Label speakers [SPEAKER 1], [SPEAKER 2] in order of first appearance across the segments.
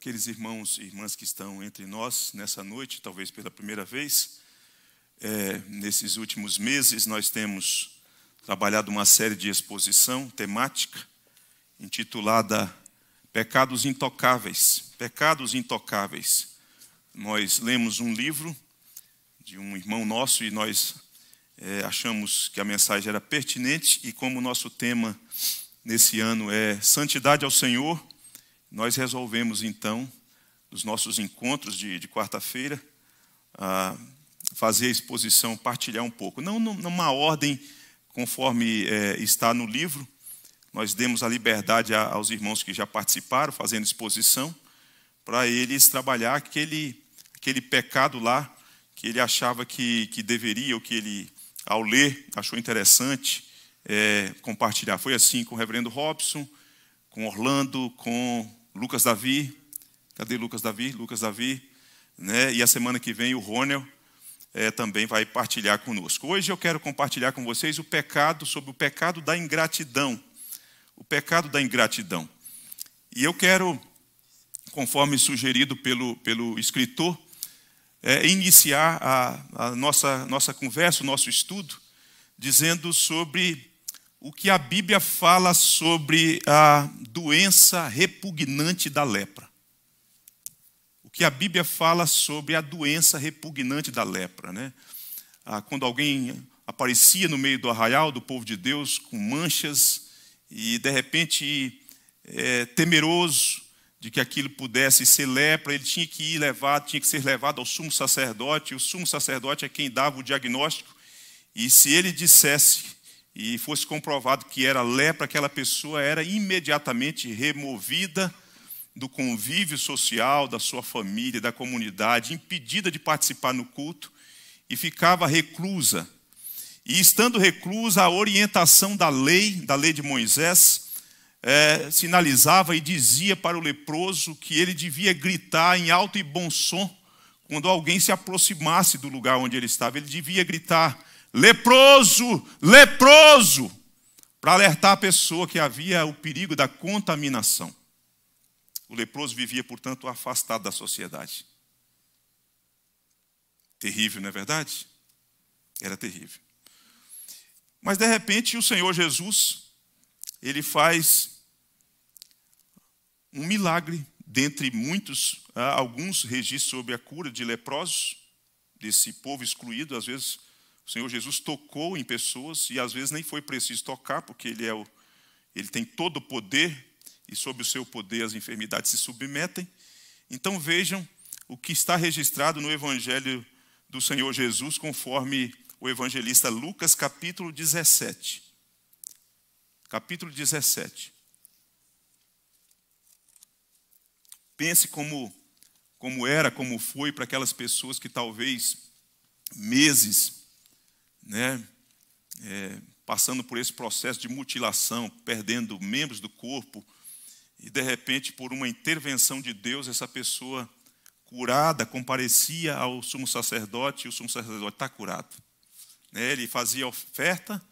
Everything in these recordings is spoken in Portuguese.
[SPEAKER 1] aqueles irmãos e irmãs que estão entre nós nessa noite, talvez pela primeira vez. É, nesses últimos meses, nós temos trabalhado uma série de exposição temática intitulada Pecados Intocáveis. Pecados Intocáveis. Nós lemos um livro de um irmão nosso e nós é, achamos que a mensagem era pertinente e como o nosso tema nesse ano é Santidade ao Senhor, nós resolvemos, então, nos nossos encontros de, de quarta-feira, ah, fazer a exposição, partilhar um pouco. Não numa ordem conforme é, está no livro, nós demos a liberdade a, aos irmãos que já participaram, fazendo exposição, para eles trabalhar aquele, aquele pecado lá que ele achava que, que deveria, ou que ele, ao ler, achou interessante é, compartilhar. Foi assim com o reverendo Robson, com Orlando, com Lucas Davi, cadê Lucas Davi? Lucas Davi, né? E a semana que vem o Ronel é, também vai partilhar conosco. Hoje eu quero compartilhar com vocês o pecado, sobre o pecado da ingratidão. O pecado da ingratidão. E eu quero, conforme sugerido pelo, pelo escritor, é, iniciar a, a nossa, nossa conversa, o nosso estudo, dizendo sobre o que a Bíblia fala sobre a doença repugnante da lepra. O que a Bíblia fala sobre a doença repugnante da lepra. Né? Ah, quando alguém aparecia no meio do arraial do povo de Deus com manchas e, de repente, é, temeroso de que aquilo pudesse ser lepra, ele tinha que ir levado, tinha que ser levado ao sumo sacerdote, e o sumo sacerdote é quem dava o diagnóstico, e se ele dissesse e fosse comprovado que era lepra, aquela pessoa era imediatamente removida do convívio social, da sua família, da comunidade, impedida de participar no culto e ficava reclusa. E estando reclusa, a orientação da lei, da lei de Moisés, é, sinalizava e dizia para o leproso que ele devia gritar em alto e bom som quando alguém se aproximasse do lugar onde ele estava. Ele devia gritar: leproso, leproso, para alertar a pessoa que havia o perigo da contaminação. O leproso vivia, portanto, afastado da sociedade. Terrível, não é verdade? Era terrível. Mas de repente o Senhor Jesus, ele faz um milagre, dentre muitos, alguns registros sobre a cura de leprosos, desse povo excluído, às vezes o Senhor Jesus tocou em pessoas e às vezes nem foi preciso tocar, porque ele é o ele tem todo o poder e sob o seu poder as enfermidades se submetem. Então vejam o que está registrado no evangelho do Senhor Jesus conforme o evangelista Lucas capítulo 17. Capítulo 17. Pense como como era, como foi para aquelas pessoas que talvez meses né, é, passando por esse processo de mutilação, perdendo membros do corpo, e de repente, por uma intervenção de Deus, essa pessoa curada comparecia ao sumo sacerdote e o sumo sacerdote está curado. Né, ele fazia oferta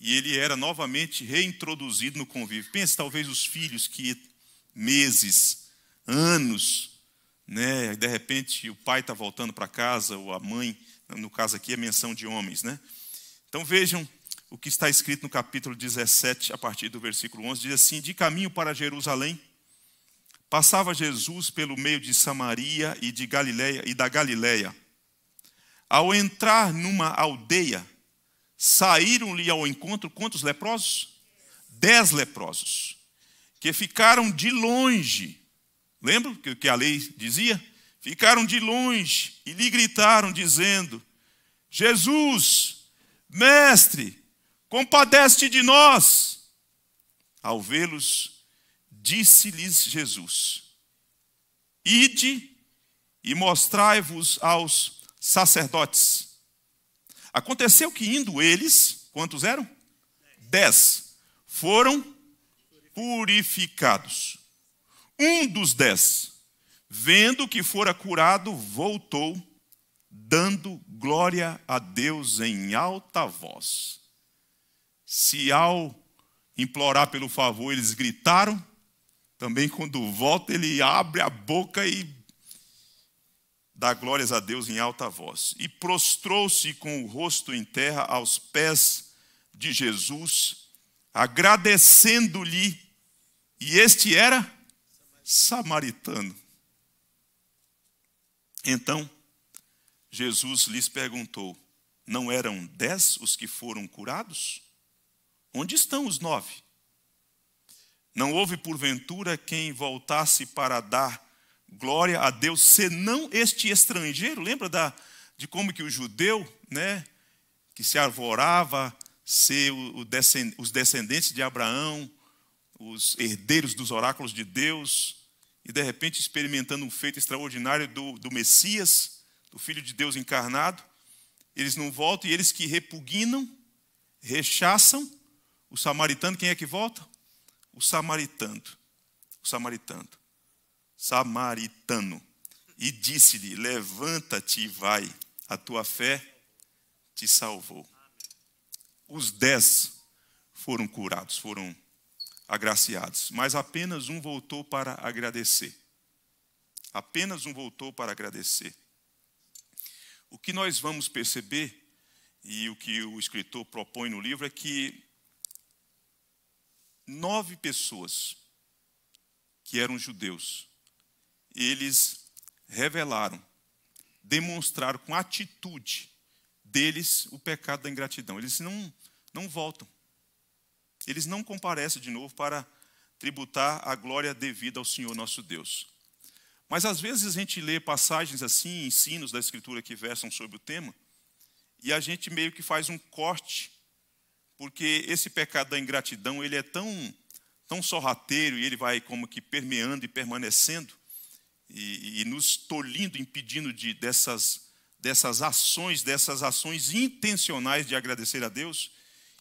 [SPEAKER 1] e ele era novamente reintroduzido no convívio. Pense, talvez, os filhos que meses, anos, né, de repente o pai está voltando para casa ou a mãe no caso aqui é menção de homens, né? Então vejam o que está escrito no capítulo 17, a partir do versículo 11, diz assim: De caminho para Jerusalém, passava Jesus pelo meio de Samaria e de Galileia e da Galileia. Ao entrar numa aldeia, saíram-lhe ao encontro quantos leprosos? Dez leprosos, que ficaram de longe. Lembra o que a lei dizia? ficaram de longe e lhe gritaram, dizendo: Jesus, mestre, compadece-te de nós. Ao vê-los, disse-lhes Jesus: Ide e mostrai-vos aos sacerdotes. Aconteceu que, indo eles, quantos eram? Dez. Foram purificados. Um dos dez Vendo que fora curado, voltou, dando glória a Deus em alta voz. Se ao implorar pelo favor eles gritaram, também quando volta ele abre a boca e dá glórias a Deus em alta voz. E prostrou-se com o rosto em terra aos pés de Jesus, agradecendo-lhe, e este era samaritano. Então, Jesus lhes perguntou: Não eram dez os que foram curados? Onde estão os nove? Não houve porventura quem voltasse para dar glória a Deus, senão este estrangeiro? Lembra da, de como que o judeu, né, que se arvorava ser o, o descend, os descendentes de Abraão, os herdeiros dos oráculos de Deus, e de repente experimentando um feito extraordinário do, do Messias, do Filho de Deus encarnado, eles não voltam e eles que repugnam, rechaçam o samaritano, quem é que volta? O samaritano. O samaritano. Samaritano. E disse-lhe: Levanta-te e vai, a tua fé te salvou. Os dez foram curados, foram agraciados, mas apenas um voltou para agradecer. Apenas um voltou para agradecer. O que nós vamos perceber, e o que o escritor propõe no livro, é que nove pessoas que eram judeus, eles revelaram, demonstraram com atitude deles o pecado da ingratidão. Eles não, não voltam eles não comparecem de novo para tributar a glória devida ao Senhor nosso Deus. Mas às vezes a gente lê passagens assim, ensinos da Escritura que versam sobre o tema, e a gente meio que faz um corte, porque esse pecado da ingratidão ele é tão, tão sorrateiro e ele vai como que permeando e permanecendo, e, e nos tolindo, impedindo de, dessas, dessas ações, dessas ações intencionais de agradecer a Deus,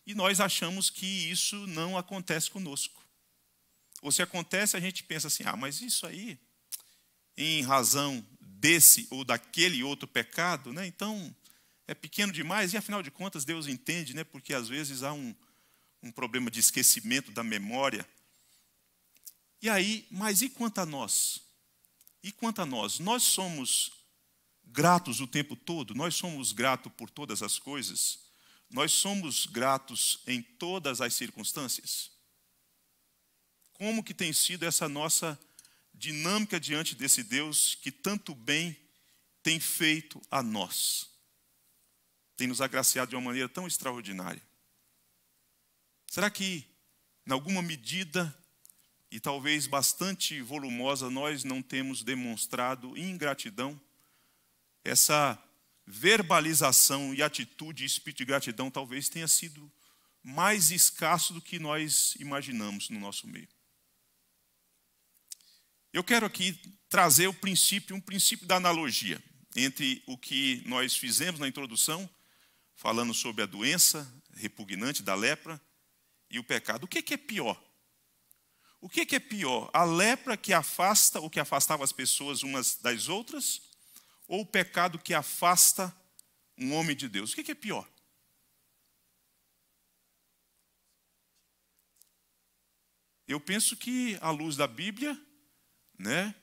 [SPEAKER 1] e nós achamos que isso não acontece conosco. Ou se acontece, a gente pensa assim: ah, mas isso aí, em razão desse ou daquele outro pecado, né? então é pequeno demais, e afinal de contas Deus entende, né? porque às vezes há um, um problema de esquecimento da memória. E aí, mas e quanto a nós? E quanto a nós? Nós somos gratos o tempo todo, nós somos gratos por todas as coisas. Nós somos gratos em todas as circunstâncias? Como que tem sido essa nossa dinâmica diante desse Deus que tanto bem tem feito a nós? Tem nos agraciado de uma maneira tão extraordinária. Será que, em alguma medida, e talvez bastante volumosa, nós não temos demonstrado ingratidão? Essa verbalização e atitude e espírito de gratidão talvez tenha sido mais escasso do que nós imaginamos no nosso meio. Eu quero aqui trazer o princípio, um princípio da analogia entre o que nós fizemos na introdução, falando sobre a doença repugnante da lepra e o pecado. O que é pior? O que é pior? A lepra que afasta ou que afastava as pessoas umas das outras ou o pecado que afasta um homem de Deus? O que é pior? Eu penso que, à luz da Bíblia, né,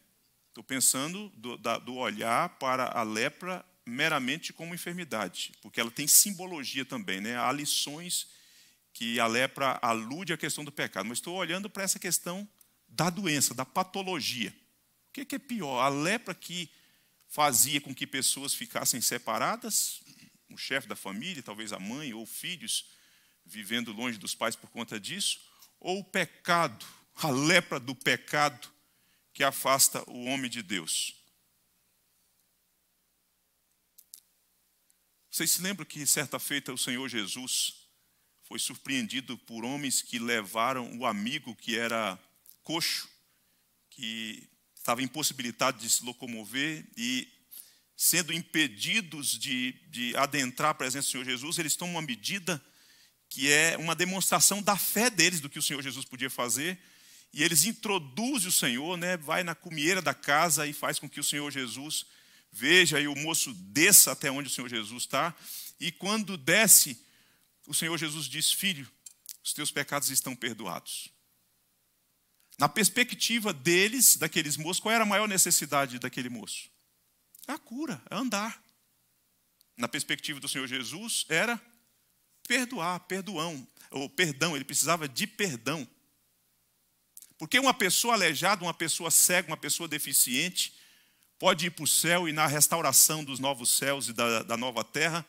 [SPEAKER 1] estou pensando do, da, do olhar para a lepra meramente como enfermidade, porque ela tem simbologia também, né? há lições que a lepra alude à questão do pecado, mas estou olhando para essa questão da doença, da patologia. O que é pior? A lepra que fazia com que pessoas ficassem separadas, o chefe da família, talvez a mãe ou filhos, vivendo longe dos pais por conta disso, ou o pecado, a lepra do pecado que afasta o homem de Deus. Vocês se lembram que certa feita o Senhor Jesus foi surpreendido por homens que levaram o amigo que era coxo, que estava impossibilitado de se locomover e sendo impedidos de, de adentrar a presença do Senhor Jesus, eles tomam uma medida que é uma demonstração da fé deles do que o Senhor Jesus podia fazer. E eles introduzem o Senhor, né, vai na cumieira da casa e faz com que o Senhor Jesus veja e o moço desça até onde o Senhor Jesus está. E quando desce, o Senhor Jesus diz: Filho, os teus pecados estão perdoados. Na perspectiva deles, daqueles moços, qual era a maior necessidade daquele moço? É a cura, a é andar. Na perspectiva do Senhor Jesus, era perdoar, perdoão, ou perdão, ele precisava de perdão. Porque uma pessoa aleijada, uma pessoa cega, uma pessoa deficiente, pode ir para o céu e na restauração dos novos céus e da, da nova terra,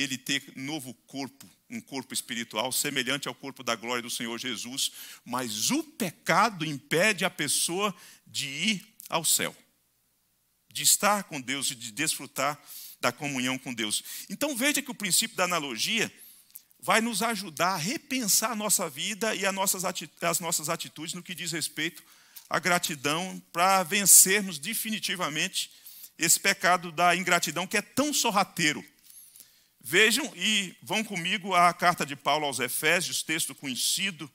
[SPEAKER 1] ele ter novo corpo, um corpo espiritual semelhante ao corpo da glória do Senhor Jesus, mas o pecado impede a pessoa de ir ao céu, de estar com Deus e de desfrutar da comunhão com Deus. Então veja que o princípio da analogia vai nos ajudar a repensar a nossa vida e as nossas atitudes no que diz respeito à gratidão para vencermos definitivamente esse pecado da ingratidão que é tão sorrateiro Vejam e vão comigo à carta de Paulo aos Efésios, texto conhecido,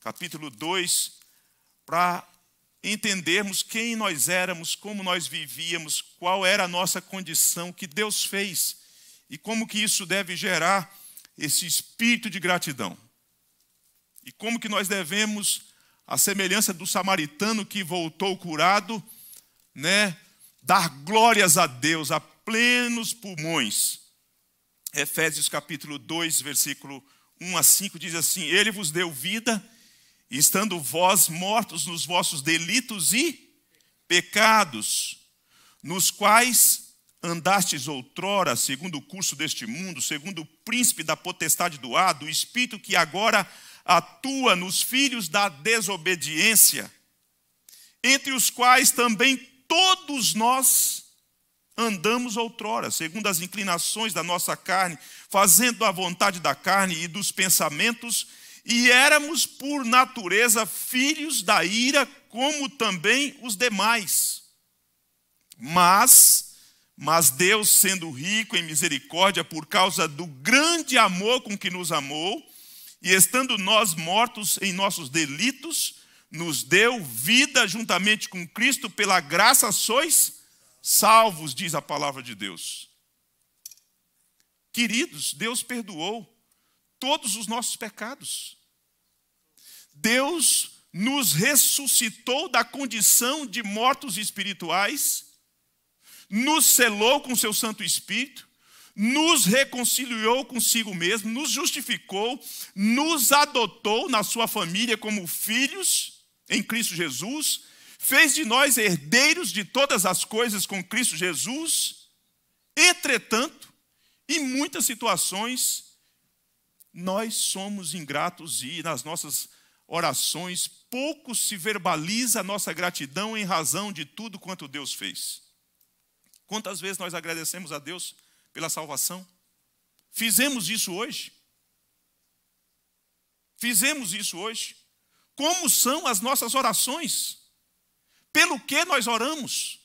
[SPEAKER 1] capítulo 2, para entendermos quem nós éramos, como nós vivíamos, qual era a nossa condição, que Deus fez e como que isso deve gerar esse espírito de gratidão. E como que nós devemos, à semelhança do samaritano que voltou curado, né, dar glórias a Deus a plenos pulmões Efésios capítulo 2, versículo 1 a 5 diz assim: Ele vos deu vida, estando vós mortos nos vossos delitos e pecados, nos quais andastes outrora, segundo o curso deste mundo, segundo o príncipe da potestade do ar, do espírito que agora atua nos filhos da desobediência, entre os quais também todos nós andamos outrora, segundo as inclinações da nossa carne, fazendo a vontade da carne e dos pensamentos, e éramos por natureza filhos da ira, como também os demais. Mas, mas Deus, sendo rico em misericórdia, por causa do grande amor com que nos amou, e estando nós mortos em nossos delitos, nos deu vida juntamente com Cristo, pela graça sois salvos, diz a palavra de Deus. Queridos, Deus perdoou todos os nossos pecados. Deus nos ressuscitou da condição de mortos espirituais, nos selou com seu Santo Espírito, nos reconciliou consigo mesmo, nos justificou, nos adotou na sua família como filhos em Cristo Jesus fez de nós herdeiros de todas as coisas com Cristo Jesus. Entretanto, em muitas situações, nós somos ingratos e nas nossas orações pouco se verbaliza a nossa gratidão em razão de tudo quanto Deus fez. Quantas vezes nós agradecemos a Deus pela salvação? Fizemos isso hoje? Fizemos isso hoje? Como são as nossas orações? pelo que nós oramos.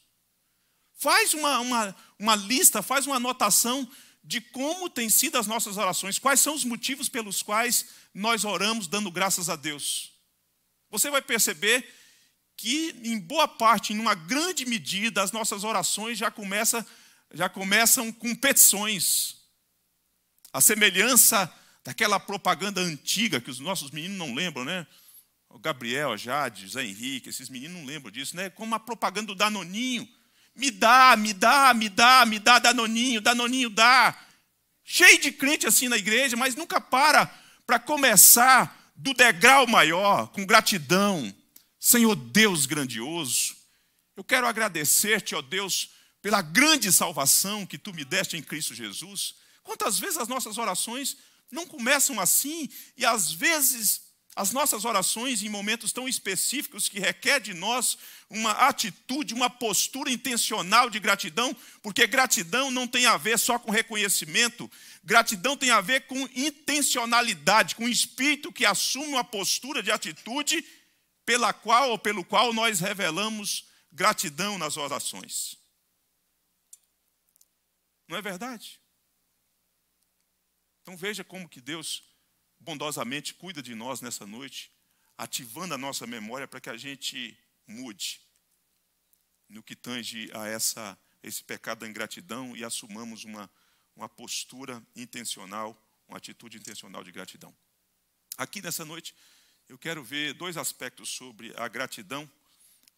[SPEAKER 1] Faz uma, uma, uma lista, faz uma anotação de como têm sido as nossas orações, quais são os motivos pelos quais nós oramos dando graças a Deus. Você vai perceber que, em boa parte, em uma grande medida, as nossas orações já, começa, já começam com petições. A semelhança daquela propaganda antiga que os nossos meninos não lembram, né? o Gabriel, a Jade, Zé Henrique, esses meninos não lembram disso, né? Como a propaganda do Danoninho. Me dá, me dá, me dá, me dá, Danoninho, Danoninho dá. Cheio de crente assim na igreja, mas nunca para para começar do degrau maior, com gratidão. Senhor Deus grandioso, eu quero agradecer-te, ó Deus, pela grande salvação que tu me deste em Cristo Jesus. Quantas vezes as nossas orações não começam assim e às vezes as nossas orações em momentos tão específicos que requer de nós uma atitude, uma postura intencional de gratidão, porque gratidão não tem a ver só com reconhecimento, gratidão tem a ver com intencionalidade, com o espírito que assume uma postura de atitude pela qual ou pelo qual nós revelamos gratidão nas orações. Não é verdade? Então veja como que Deus bondosamente cuida de nós nessa noite, ativando a nossa memória para que a gente mude no que tange a essa, esse pecado da ingratidão e assumamos uma, uma postura intencional, uma atitude intencional de gratidão. Aqui nessa noite, eu quero ver dois aspectos sobre a gratidão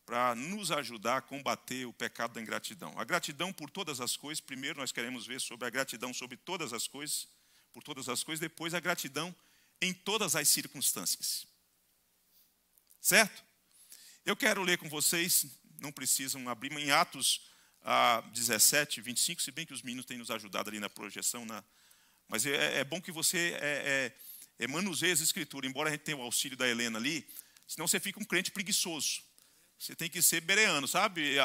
[SPEAKER 1] para nos ajudar a combater o pecado da ingratidão. A gratidão por todas as coisas, primeiro nós queremos ver sobre a gratidão sobre todas as coisas, por todas as coisas, depois a gratidão em todas as circunstâncias. Certo? Eu quero ler com vocês, não precisam abrir, em Atos ah, 17, 25, se bem que os meninos têm nos ajudado ali na projeção, na... mas é, é, bom que você é, é, é manuseie as escrituras, embora a gente tenha o auxílio da Helena ali, senão você fica um crente preguiçoso. Você tem que ser bereano, sabe?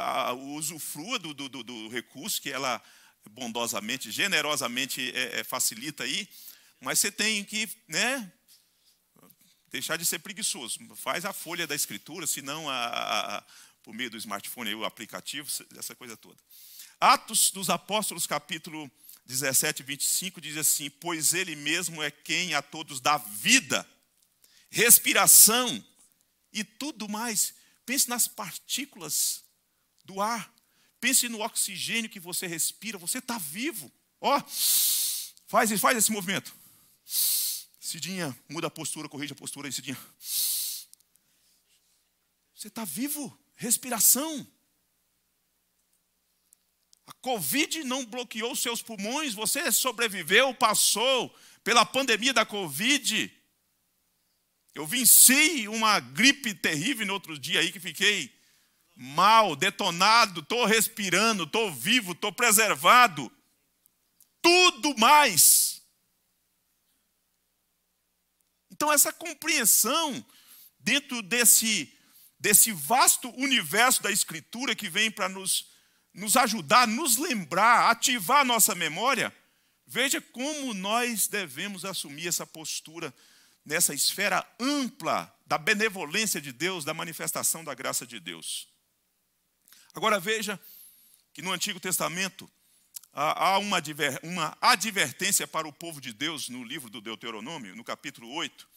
[SPEAKER 1] usufrua do, do, do, do recurso que ela bondosamente, generosamente é, é, facilita aí, mas você tem que, né? Deixar de ser preguiçoso. Faz a folha da escritura, se não a, a, por meio do smartphone, o aplicativo, essa coisa toda. Atos dos Apóstolos, capítulo 17, 25, diz assim: Pois ele mesmo é quem a todos dá vida, respiração e tudo mais. Pense nas partículas do ar. Pense no oxigênio que você respira. Você está vivo. Ó, oh, faz, faz esse movimento. Cidinha, muda a postura, corrige a postura aí, Cidinha. Você está vivo, respiração. A Covid não bloqueou seus pulmões, você sobreviveu, passou pela pandemia da Covid. Eu venci uma gripe terrível no outro dia aí que fiquei mal, detonado, estou respirando, estou vivo, estou preservado. Tudo mais Então, essa compreensão dentro desse, desse vasto universo da Escritura que vem para nos, nos ajudar, nos lembrar, ativar a nossa memória, veja como nós devemos assumir essa postura nessa esfera ampla da benevolência de Deus, da manifestação da graça de Deus. Agora veja que no Antigo Testamento há uma, uma advertência para o povo de Deus no livro do Deuteronômio, no capítulo 8,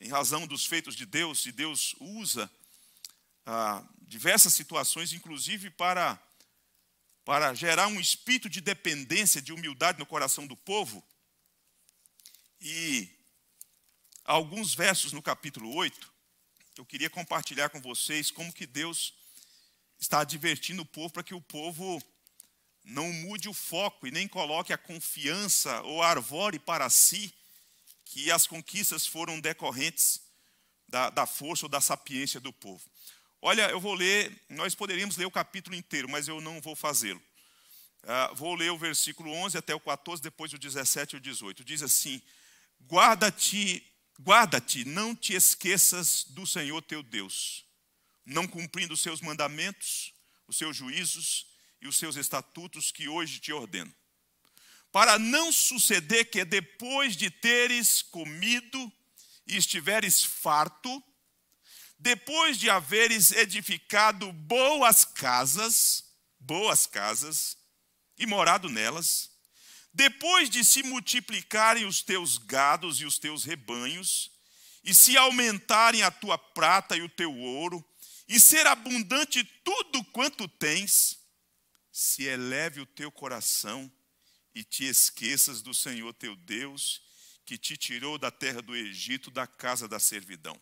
[SPEAKER 1] em razão dos feitos de Deus, e Deus usa ah, diversas situações, inclusive para, para gerar um espírito de dependência, de humildade no coração do povo. E alguns versos no capítulo 8, eu queria compartilhar com vocês como que Deus está advertindo o povo para que o povo não mude o foco e nem coloque a confiança ou a arvore para si que as conquistas foram decorrentes da, da força ou da sapiência do povo. Olha, eu vou ler, nós poderíamos ler o capítulo inteiro, mas eu não vou fazê-lo. Uh, vou ler o versículo 11 até o 14, depois o 17 e o 18. Diz assim: Guarda-te, guarda-te, não te esqueças do Senhor teu Deus, não cumprindo os seus mandamentos, os seus juízos, e os seus estatutos que hoje te ordeno, para não suceder que depois de teres comido e estiveres farto, depois de haveres edificado boas casas, boas casas, e morado nelas, depois de se multiplicarem os teus gados e os teus rebanhos, e se aumentarem a tua prata e o teu ouro, e ser abundante tudo quanto tens, se eleve o teu coração e te esqueças do Senhor teu Deus, que te tirou da terra do Egito, da casa da servidão.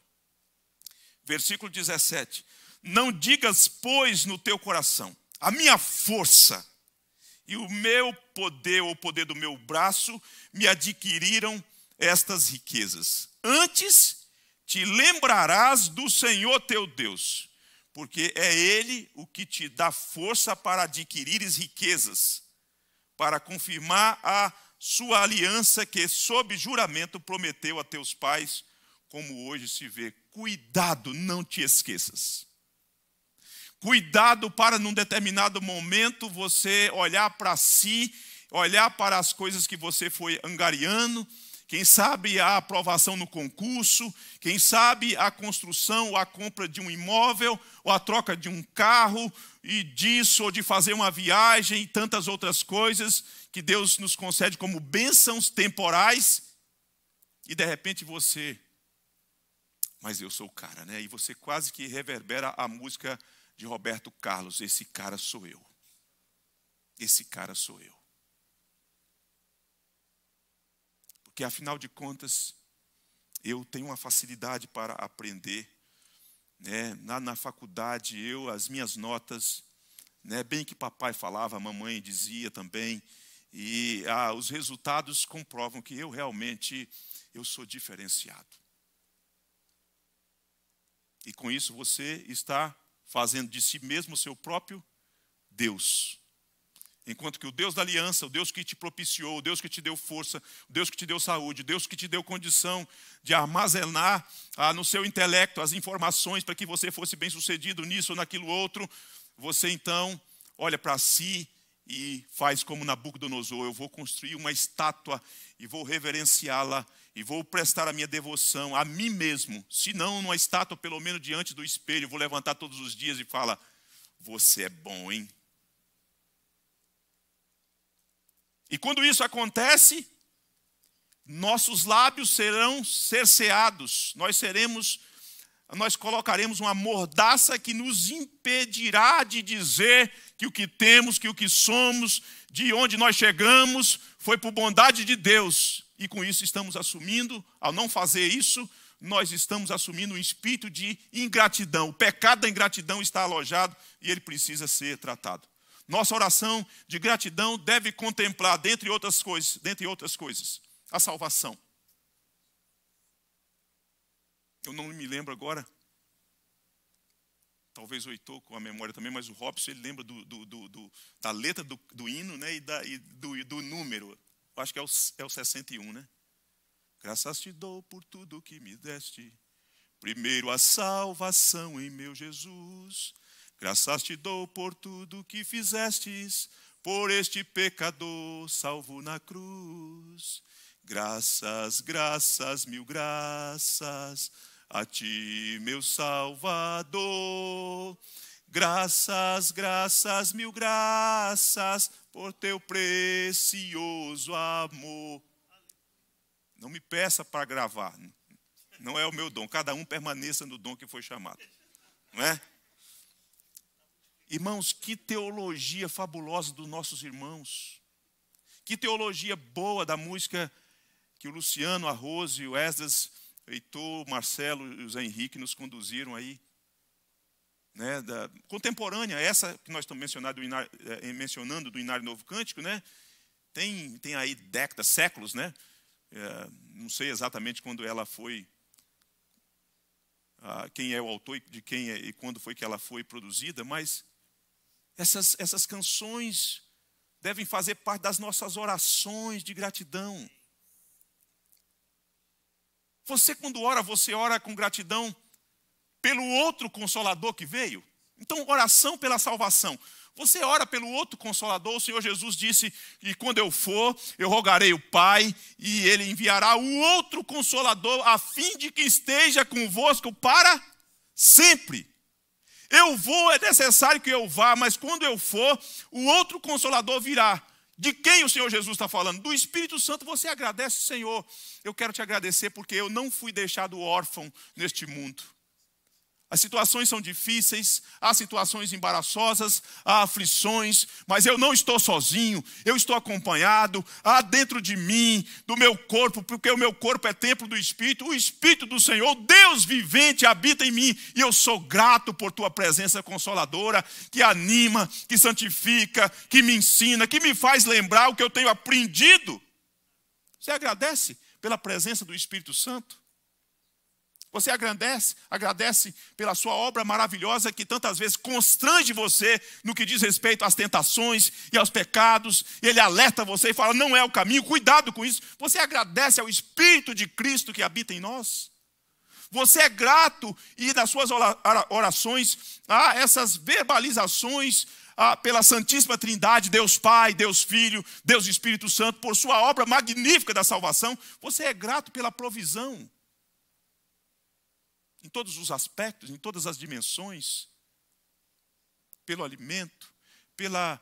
[SPEAKER 1] Versículo 17: Não digas, pois, no teu coração, a minha força e o meu poder, ou o poder do meu braço, me adquiriram estas riquezas. Antes te lembrarás do Senhor teu Deus porque é Ele o que te dá força para adquirires riquezas, para confirmar a sua aliança que, sob juramento, prometeu a teus pais, como hoje se vê. Cuidado, não te esqueças. Cuidado para, num determinado momento, você olhar para si, olhar para as coisas que você foi angariando quem sabe a aprovação no concurso, quem sabe a construção ou a compra de um imóvel, ou a troca de um carro, e disso, ou de fazer uma viagem e tantas outras coisas que Deus nos concede como bênçãos temporais, e de repente você, mas eu sou o cara, né? E você quase que reverbera a música de Roberto Carlos: Esse cara sou eu. Esse cara sou eu. Porque afinal de contas, eu tenho uma facilidade para aprender. Né? Na, na faculdade, eu, as minhas notas, né? bem que papai falava, mamãe dizia também, e ah, os resultados comprovam que eu realmente eu sou diferenciado. E com isso você está fazendo de si mesmo o seu próprio Deus. Enquanto que o Deus da aliança, o Deus que te propiciou, o Deus que te deu força, o Deus que te deu saúde, o Deus que te deu condição de armazenar ah, no seu intelecto as informações para que você fosse bem sucedido nisso ou naquilo outro, você então olha para si e faz como Nabucodonosor: eu vou construir uma estátua e vou reverenciá-la e vou prestar a minha devoção a mim mesmo. Se não numa estátua, pelo menos diante do espelho, vou levantar todos os dias e falar: você é bom, hein? E quando isso acontece, nossos lábios serão cerceados, nós seremos, nós colocaremos uma mordaça que nos impedirá de dizer que o que temos, que o que somos, de onde nós chegamos, foi por bondade de Deus. E com isso estamos assumindo, ao não fazer isso, nós estamos assumindo um espírito de ingratidão. O pecado da ingratidão está alojado e ele precisa ser tratado. Nossa oração de gratidão deve contemplar, dentre outras coisas, dentre outras coisas, a salvação. Eu não me lembro agora, talvez o com a memória também, mas o Robson ele lembra do, do, do, da letra do, hino né, e, da, e do, número. Eu acho que é o, é o 61, né? Graças te dou por tudo que me deste. Primeiro a salvação em meu Jesus, Graças te dou por tudo que fizestes, por este pecador salvo na cruz. Graças, graças, mil graças a ti, meu Salvador. Graças, graças, mil graças por teu precioso amor. Não me peça para gravar, não é o meu dom. Cada um permaneça no dom que foi chamado, não é? Irmãos, que teologia fabulosa dos nossos irmãos. Que teologia boa da música que o Luciano, a Rose, o Esdras, o Heitor, o Marcelo e o Zé Henrique nos conduziram aí. Né, da, contemporânea, essa que nós estamos mencionando, eh, eh, mencionando do Inário Novo Cântico, né, tem, tem aí décadas, séculos, né? É, não sei exatamente quando ela foi, ah, quem é o autor de quem é, e quando foi que ela foi produzida, mas essas, essas canções devem fazer parte das nossas orações de gratidão. Você, quando ora, você ora com gratidão pelo outro consolador que veio? Então, oração pela salvação. Você ora pelo outro consolador, o Senhor Jesus disse: E quando eu for, eu rogarei o Pai, e ele enviará o outro consolador, a fim de que esteja convosco para sempre. Eu vou, é necessário que eu vá, mas quando eu for, o outro consolador virá. De quem o Senhor Jesus está falando? Do Espírito Santo. Você agradece, Senhor. Eu quero te agradecer porque eu não fui deixado órfão neste mundo. As situações são difíceis, há situações embaraçosas, há aflições, mas eu não estou sozinho, eu estou acompanhado, há dentro de mim, do meu corpo, porque o meu corpo é templo do Espírito, o Espírito do Senhor, Deus vivente, habita em mim, e eu sou grato por tua presença consoladora, que anima, que santifica, que me ensina, que me faz lembrar o que eu tenho aprendido. Você agradece pela presença do Espírito Santo? Você agradece, agradece pela sua obra maravilhosa que tantas vezes constrange você no que diz respeito às tentações e aos pecados. Ele alerta você e fala: "Não é o caminho, cuidado com isso". Você agradece ao espírito de Cristo que habita em nós. Você é grato e nas suas orações há essas verbalizações pela Santíssima Trindade, Deus Pai, Deus Filho, Deus Espírito Santo, por sua obra magnífica da salvação, você é grato pela provisão em todos os aspectos, em todas as dimensões, pelo alimento, pela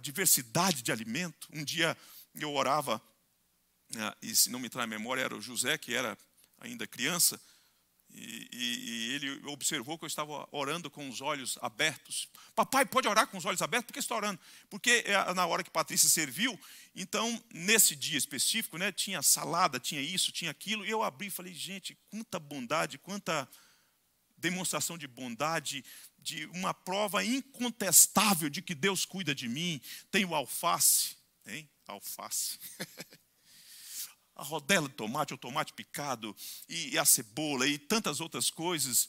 [SPEAKER 1] diversidade de alimento. Um dia eu orava, né, e se não me entrar a memória, era o José, que era ainda criança, e, e, ele observou que eu estava orando com os olhos abertos. Papai, pode orar com os olhos abertos? Por que está orando? Porque é na hora que Patrícia serviu, então, nesse dia específico, né, tinha salada, tinha isso, tinha aquilo, e eu abri e falei, gente, quanta bondade, quanta demonstração de bondade, de uma prova incontestável de que Deus cuida de mim. Tem o alface, hein? alface. a rodela de tomate, o tomate picado, e a cebola, e tantas outras coisas,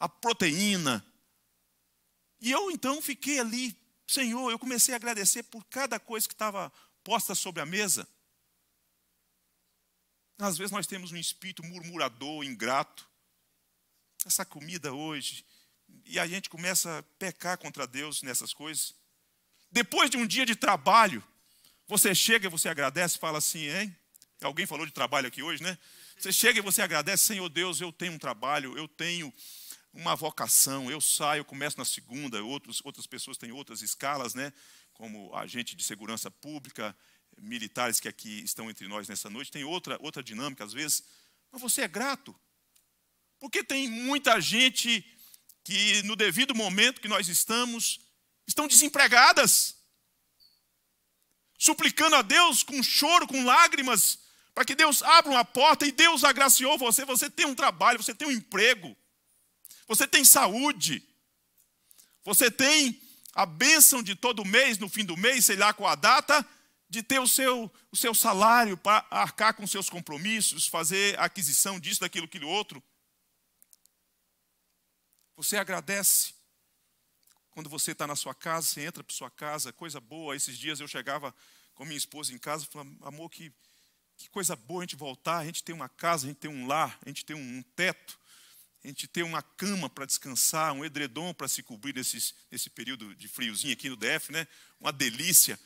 [SPEAKER 1] a proteína. E eu então fiquei ali, Senhor, eu comecei a agradecer por cada coisa que estava posta sobre a mesa. Às vezes nós temos um espírito murmurador, ingrato. Essa comida hoje, e a gente começa a pecar contra Deus nessas coisas. Depois de um dia de trabalho, você chega e você agradece e fala assim, hein? Alguém falou de trabalho aqui hoje, né? Você chega e você agradece, Senhor Deus, eu tenho um trabalho, eu tenho uma vocação, eu saio, começo na segunda, outros, outras pessoas têm outras escalas, né? Como agente de segurança pública, militares que aqui estão entre nós nessa noite, tem outra, outra dinâmica às vezes, mas você é grato. Porque tem muita gente que, no devido momento que nós estamos, estão desempregadas, suplicando a Deus com choro, com lágrimas, para que Deus abra uma porta e Deus agraciou você, você tem um trabalho, você tem um emprego, você tem saúde, você tem a bênção de todo mês, no fim do mês, sei lá qual a data, de ter o seu, o seu salário para arcar com seus compromissos, fazer a aquisição disso, daquilo, aquilo outro. Você agradece. Quando você está na sua casa, você entra para sua casa, coisa boa. Esses dias eu chegava com minha esposa em casa e falava, amor, que que coisa boa a gente voltar, a gente tem uma casa, a gente tem um lar, a gente tem um teto, a gente tem uma cama para descansar, um edredom para se cobrir nesse, nesse período de friozinho aqui no DF, né? Uma delícia.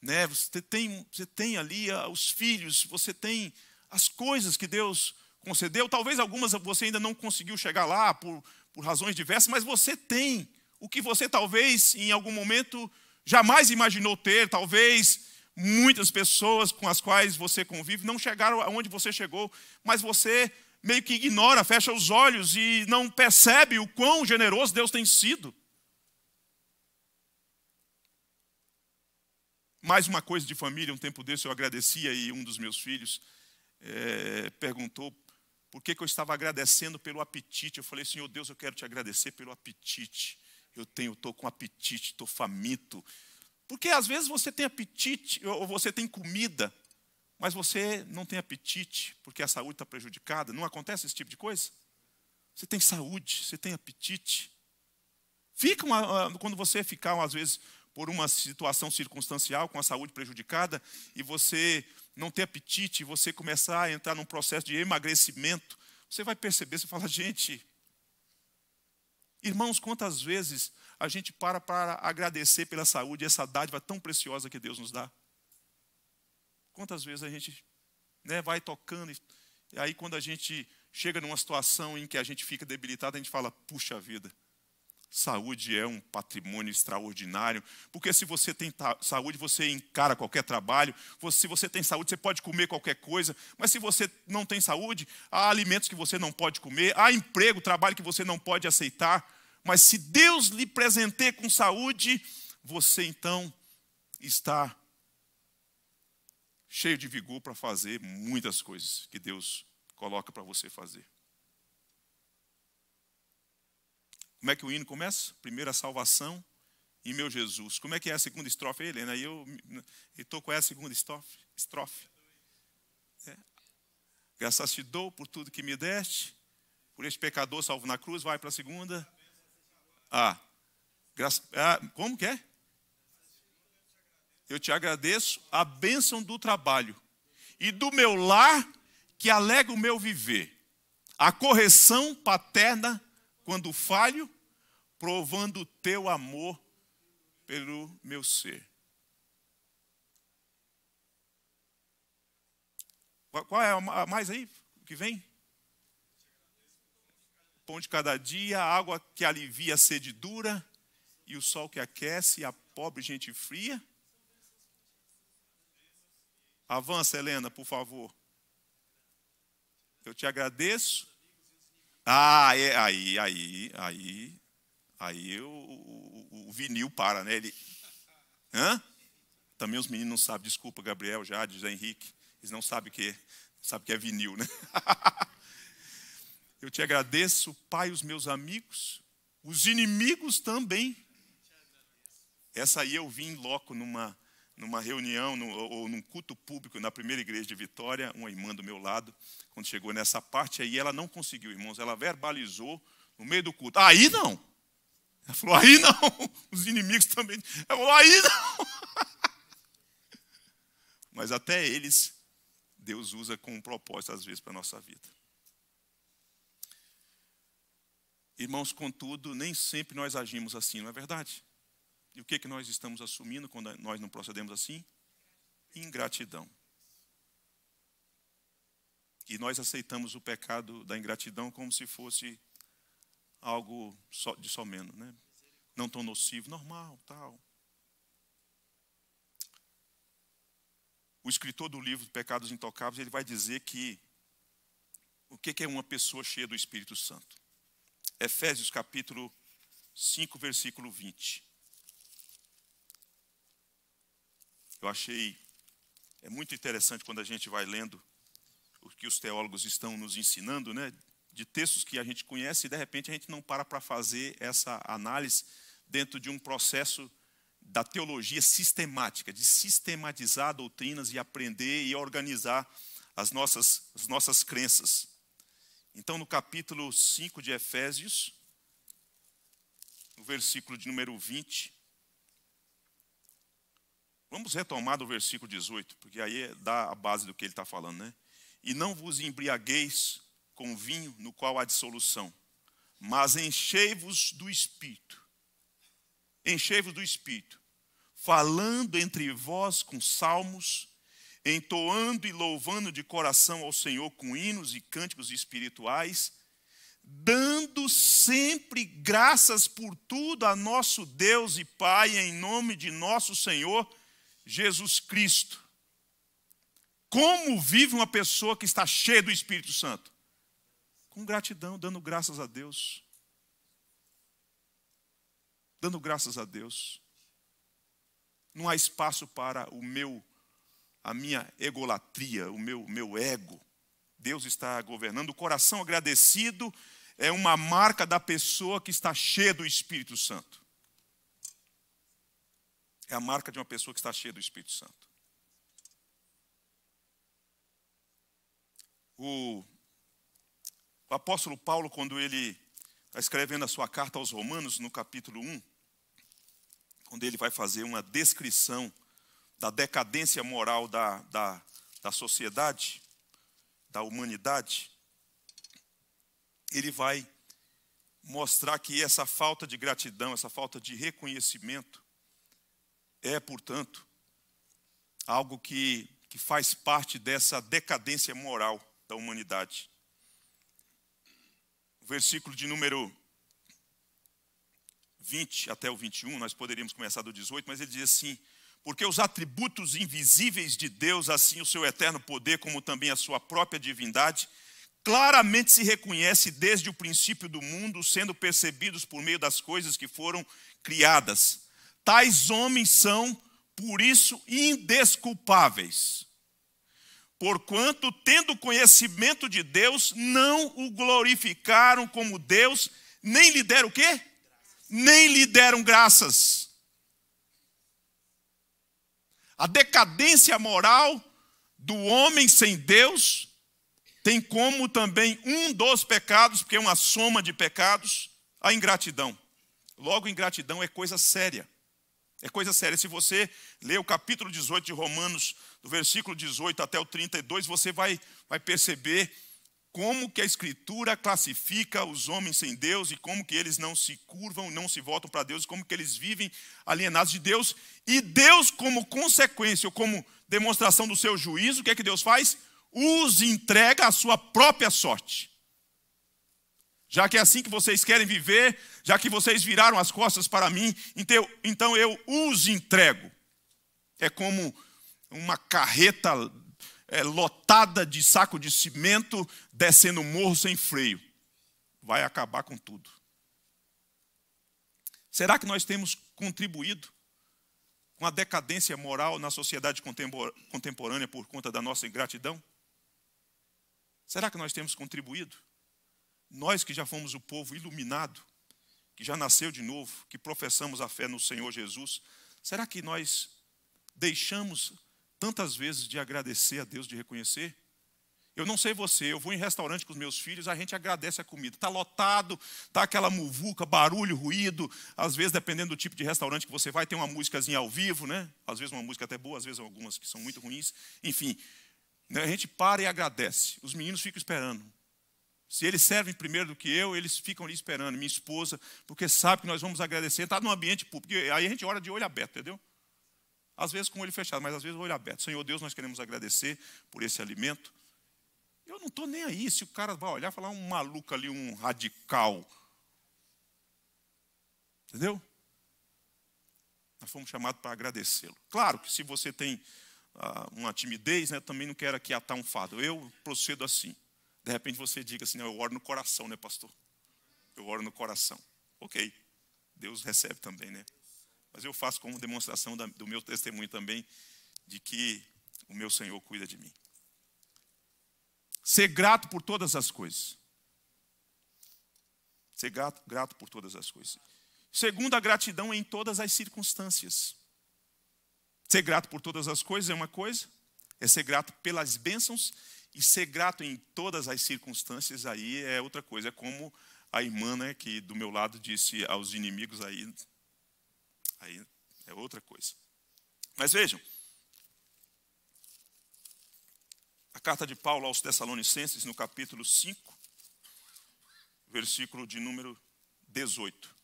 [SPEAKER 1] Né? Você, tem, você tem ali ah, os filhos, você tem as coisas que Deus concedeu. Talvez algumas você ainda não conseguiu chegar lá por, por razões diversas, mas você tem o que você talvez em algum momento jamais imaginou ter, talvez Muitas pessoas com as quais você convive não chegaram aonde você chegou, mas você meio que ignora, fecha os olhos e não percebe o quão generoso Deus tem sido. Mais uma coisa de família, um tempo desse eu agradecia e um dos meus filhos é, perguntou por que, que eu estava agradecendo pelo apetite. Eu falei, Senhor Deus, eu quero te agradecer pelo apetite. Eu tenho, estou com apetite, estou faminto porque às vezes você tem apetite, ou você tem comida, mas você não tem apetite porque a saúde está prejudicada. Não acontece esse tipo de coisa? Você tem saúde, você tem apetite. Fica uma, ah, quando você ficar, às vezes, por uma situação circunstancial, com a saúde prejudicada, e você não ter apetite, e você começar a entrar num processo de emagrecimento, você vai perceber, você fala, gente. Irmãos, quantas vezes a gente para para agradecer pela saúde, essa dádiva tão preciosa que Deus nos dá. Quantas vezes a gente né, vai tocando, e aí quando a gente chega numa situação em que a gente fica debilitado, a gente fala: puxa vida, saúde é um patrimônio extraordinário, porque se você tem saúde, você encara qualquer trabalho, se você tem saúde, você pode comer qualquer coisa, mas se você não tem saúde, há alimentos que você não pode comer, há emprego, trabalho que você não pode aceitar. Mas se Deus lhe presentear com saúde, você então está cheio de vigor para fazer muitas coisas que Deus coloca para você fazer. Como é que o hino começa? Primeiro a salvação e meu Jesus. Como é que é a segunda estrofe, Helena? Né? Eu estou com essa a segunda estrofe. estrofe. É. Graças te dou por tudo que me deste, por este pecador salvo na cruz, vai para a segunda. Ah, graça, ah como que é? Eu te agradeço a bênção do trabalho e do meu lar que alega o meu viver. A correção paterna quando falho, provando o teu amor pelo meu ser. Qual é a mais aí que vem? pão de cada dia, água que alivia a sede dura, e o sol que aquece a pobre gente fria. Avança, Helena, por favor. Eu te agradeço. Ah, é, aí, aí, aí, aí o, o, o vinil para, né? Ele, hã? Também os meninos não sabem. Desculpa, Gabriel, Jade, José Henrique. Eles não sabem o que, sabem o que é vinil, né? Eu te agradeço, Pai, os meus amigos, os inimigos também. Essa aí eu vim logo numa, numa reunião no, ou num culto público na primeira igreja de Vitória, uma irmã do meu lado, quando chegou nessa parte aí, ela não conseguiu, irmãos, ela verbalizou no meio do culto. Aí não! Ela falou, aí não! Os inimigos também. Ela falou, aí não! Mas até eles, Deus usa com um propósito, às vezes, para a nossa vida. Irmãos, contudo, nem sempre nós agimos assim, não é verdade? E o que, que nós estamos assumindo quando nós não procedemos assim? Ingratidão. E nós aceitamos o pecado da ingratidão como se fosse algo de somente, né? não tão nocivo, normal, tal. O escritor do livro Pecados Intocáveis, ele vai dizer que o que é uma pessoa cheia do Espírito Santo? Efésios capítulo 5, versículo 20. Eu achei é muito interessante quando a gente vai lendo o que os teólogos estão nos ensinando, né? De textos que a gente conhece e de repente a gente não para para fazer essa análise dentro de um processo da teologia sistemática, de sistematizar doutrinas e aprender e organizar as nossas, as nossas crenças. Então, no capítulo 5 de Efésios, no versículo de número 20, vamos retomar do versículo 18, porque aí é, dá a base do que ele está falando, né? E não vos embriagueis com vinho no qual há dissolução, mas enchei-vos do espírito. Enchei-vos do espírito, falando entre vós com salmos, entoando e louvando de coração ao Senhor com hinos e cânticos espirituais, dando sempre graças por tudo a nosso Deus e Pai, em nome de nosso Senhor Jesus Cristo. Como vive uma pessoa que está cheia do Espírito Santo? Com gratidão, dando graças a Deus. Dando graças a Deus. Não há espaço para o meu a minha egolatria, o meu, meu ego. Deus está governando. O coração agradecido é uma marca da pessoa que está cheia do Espírito Santo. É a marca de uma pessoa que está cheia do Espírito Santo. O, o apóstolo Paulo, quando ele está escrevendo a sua carta aos Romanos, no capítulo 1, quando ele vai fazer uma descrição da decadência moral da, da, da sociedade, da humanidade, ele vai mostrar que essa falta de gratidão, essa falta de reconhecimento, é, portanto, algo que, que faz parte dessa decadência moral da humanidade. O versículo de número 20 até o 21, nós poderíamos começar do 18, mas ele diz assim: porque os atributos invisíveis de Deus, assim o seu eterno poder, como também a sua própria divindade, claramente se reconhece desde o princípio do mundo, sendo percebidos por meio das coisas que foram criadas. Tais homens são, por isso, indesculpáveis. Porquanto, tendo conhecimento de Deus, não o glorificaram como Deus, nem lhe deram o quê? Nem lhe deram graças. A decadência moral do homem sem Deus tem como também um dos pecados, porque é uma soma de pecados, a ingratidão. Logo, ingratidão é coisa séria. É coisa séria. Se você ler o capítulo 18 de Romanos, do versículo 18 até o 32, você vai, vai perceber como que a Escritura classifica os homens sem Deus e como que eles não se curvam, não se voltam para Deus, como que eles vivem alienados de Deus. E Deus, como consequência ou como demonstração do seu juízo, o que é que Deus faz? Os entrega à sua própria sorte. Já que é assim que vocês querem viver, já que vocês viraram as costas para mim, então, então eu os entrego. É como uma carreta é, lotada de saco de cimento, descendo o morro sem freio. Vai acabar com tudo. Será que nós temos contribuído com a decadência moral na sociedade contemporânea por conta da nossa ingratidão? Será que nós temos contribuído? Nós que já fomos o povo iluminado, que já nasceu de novo, que professamos a fé no Senhor Jesus, será que nós deixamos tantas vezes de agradecer a Deus, de reconhecer. Eu não sei você, eu vou em restaurante com os meus filhos, a gente agradece a comida. Está lotado, está aquela muvuca, barulho, ruído. Às vezes, dependendo do tipo de restaurante que você vai, tem uma músicazinha ao vivo, né? Às vezes uma música até boa, às vezes algumas que são muito ruins. Enfim, né, a gente para e agradece. Os meninos ficam esperando. Se eles servem primeiro do que eu, eles ficam ali esperando, minha esposa, porque sabe que nós vamos agradecer. Está num ambiente público. Aí a gente ora de olho aberto, entendeu? Às vezes com o olho fechado, mas às vezes o olho aberto. Senhor Deus, nós queremos agradecer por esse alimento. Eu não estou nem aí se o cara vai olhar e falar um maluco ali, um radical. Entendeu? Nós fomos chamados para agradecê-lo. Claro que se você tem ah, uma timidez, né, também não quero aqui atar um fado. Eu procedo assim. De repente você diga assim, eu oro no coração, né, pastor? Eu oro no coração. Ok. Deus recebe também, né? Mas eu faço como demonstração do meu testemunho também de que o meu Senhor cuida de mim. Ser grato por todas as coisas. Ser grato, grato por todas as coisas. Segundo, a gratidão em todas as circunstâncias. Ser grato por todas as coisas é uma coisa, é ser grato pelas bênçãos e ser grato em todas as circunstâncias aí é outra coisa. É como a irmã né, que do meu lado disse aos inimigos aí, Aí é outra coisa. Mas vejam, a carta de Paulo aos Tessalonicenses, no capítulo 5, versículo de número 18.